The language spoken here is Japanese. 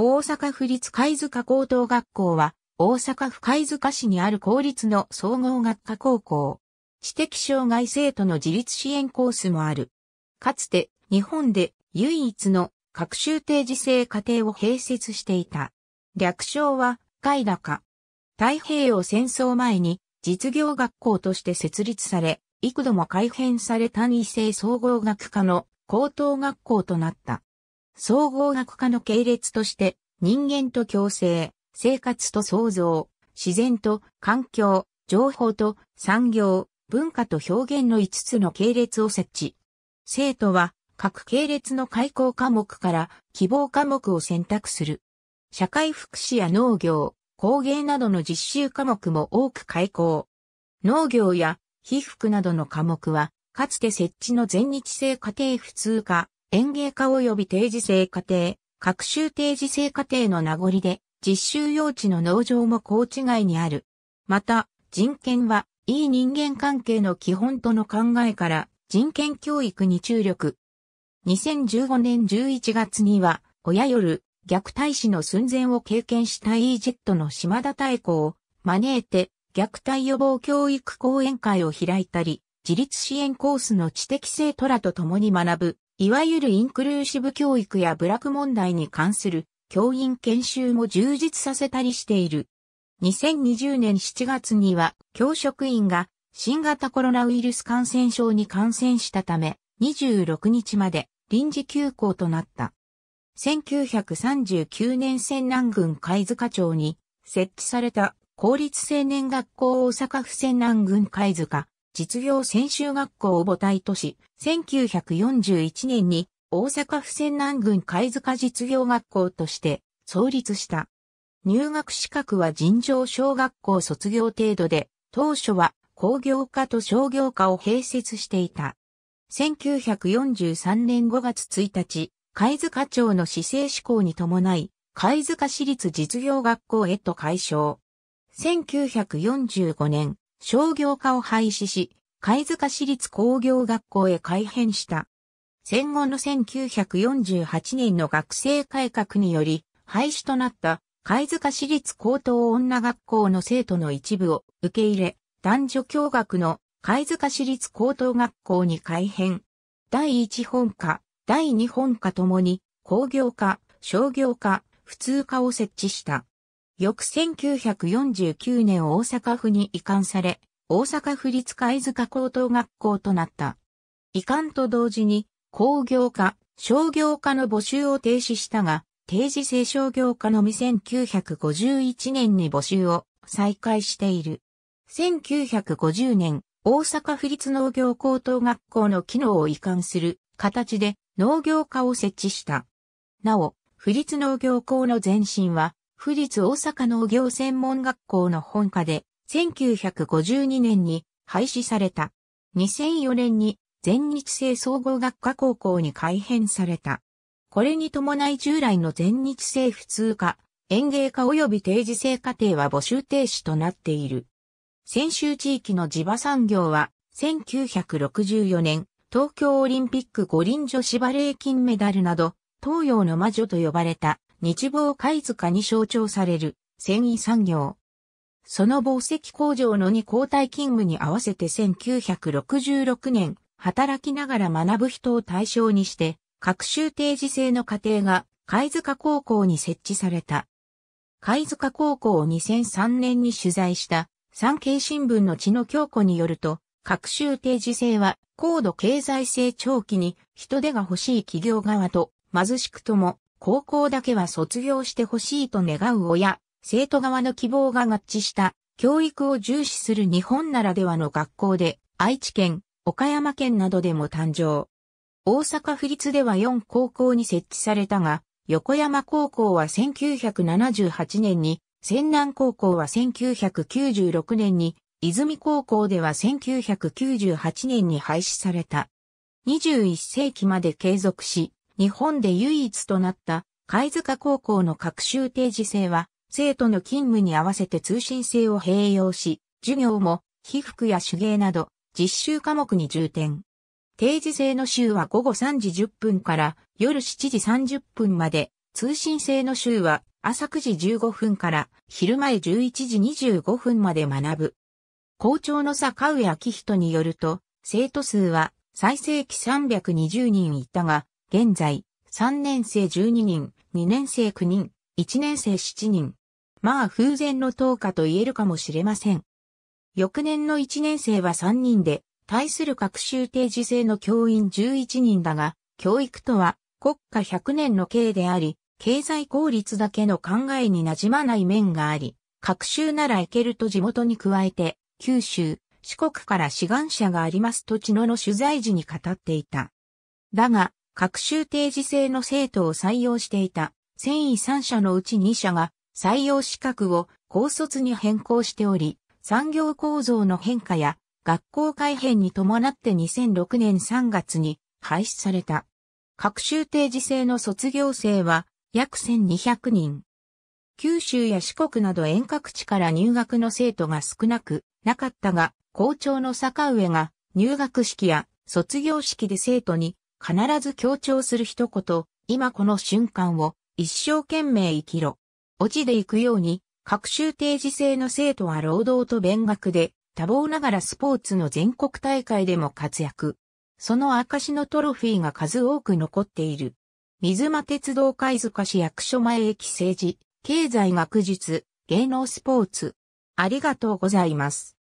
大阪府立貝塚高等学校は、大阪府貝塚市にある公立の総合学科高校。知的障害生徒の自立支援コースもある。かつて、日本で唯一の学習定時制課程を併設していた。略称は、貝高。太平洋戦争前に実業学校として設立され、幾度も改編され単位制総合学科の高等学校となった。総合学科の系列として、人間と共生、生活と創造、自然と環境、情報と産業、文化と表現の5つの系列を設置。生徒は各系列の開講科目から希望科目を選択する。社会福祉や農業、工芸などの実習科目も多く開講。農業や被服などの科目は、かつて設置の全日制家庭普通科、園芸家及び定時制家庭、各種定時制家庭の名残で、実習用地の農場も高知外にある。また、人権は、いい人間関係の基本との考えから、人権教育に注力。2015年11月には、親よる虐待死の寸前を経験した e j ットの島田太鼓を招いて、虐待予防教育講演会を開いたり、自立支援コースの知的性トラと共に学ぶいわゆるインクルーシブ教育や部落問題に関する教員研修も充実させたりしている。2020年7月には教職員が新型コロナウイルス感染症に感染したため26日まで臨時休校となった。1939年仙南郡貝塚町に設置された公立青年学校大阪府仙南郡貝塚実業専修学校を母体とし、1941年に大阪府泉南郡貝塚実業学校として創立した。入学資格は尋常小学校卒業程度で、当初は工業科と商業科を併設していた。1943年5月1日、貝塚町の市政施行に伴い、貝塚市立実業学校へと改称。1945年、商業科を廃止し、貝塚市立工業学校へ改編した。戦後の1948年の学生改革により廃止となった貝塚市立高等女学校の生徒の一部を受け入れ、男女共学の貝塚市立高等学校に改編。第1本科、第2本科ともに工業科、商業科、普通科を設置した。翌1949年大阪府に移管され、大阪府立貝塚高等学校となった。遺憾と同時に工業科、商業科の募集を停止したが、定時制商業科のみ1951年に募集を再開している。1950年、大阪府立農業高等学校の機能を移管する形で農業科を設置した。なお、府立農業校の前身は、府立大阪農業専門学校の本科で、1952年に廃止された。2004年に全日制総合学科高校に改編された。これに伴い従来の全日制普通科、園芸科及び定時制課程は募集停止となっている。先週地域の地場産業は、1964年、東京オリンピック五輪女子バレー金メダルなど、東洋の魔女と呼ばれた、日望貝塚に象徴される、繊維産業。その紡績工場の2交代勤務に合わせて1966年、働きながら学ぶ人を対象にして、各習定時制の課程が貝塚高校に設置された。貝塚高校を2003年に取材した産経新聞の地の京子によると、各習定時制は高度経済成長期に人手が欲しい企業側と貧しくとも高校だけは卒業してほしいと願う親、生徒側の希望が合致した教育を重視する日本ならではの学校で愛知県、岡山県などでも誕生。大阪府立では4高校に設置されたが、横山高校は1978年に、仙南高校は1996年に、泉高校では1998年に廃止された。21世紀まで継続し、日本で唯一となった貝塚高校の各種定時制は生徒の勤務に合わせて通信制を併用し、授業も、被服や手芸など、実習科目に重点。定時制の週は午後3時10分から夜7時30分まで、通信制の週は朝9時15分から昼前11時25分まで学ぶ。校長の坂上明人によると、生徒数は最盛期320人いたが、現在3年生12人、2年生9人、1年生7人、まあ風前の投下と言えるかもしれません。翌年の1年生は3人で、対する各州定時制の教員11人だが、教育とは国家100年の刑であり、経済効率だけの考えになじまない面があり、各州なら行けると地元に加えて、九州、四国から志願者がありますと地野の取材時に語っていた。だが、各州定時制の生徒を採用していた、繊維3社のうち2社が採用資格を高卒に変更しており、産業構造の変化や学校改編に伴って2006年3月に廃止された。各州定時制の卒業生は約1200人。九州や四国など遠隔地から入学の生徒が少なくなかったが、校長の坂上が入学式や卒業式で生徒に必ず強調する一言、今この瞬間を一生懸命生きろ。落ちで行くように、各州定時制の生徒は労働と勉学で、多忙ながらスポーツの全国大会でも活躍。その証のトロフィーが数多く残っている。水間鉄道貝塚市役所前駅政治、経済学術、芸能スポーツ。ありがとうございます。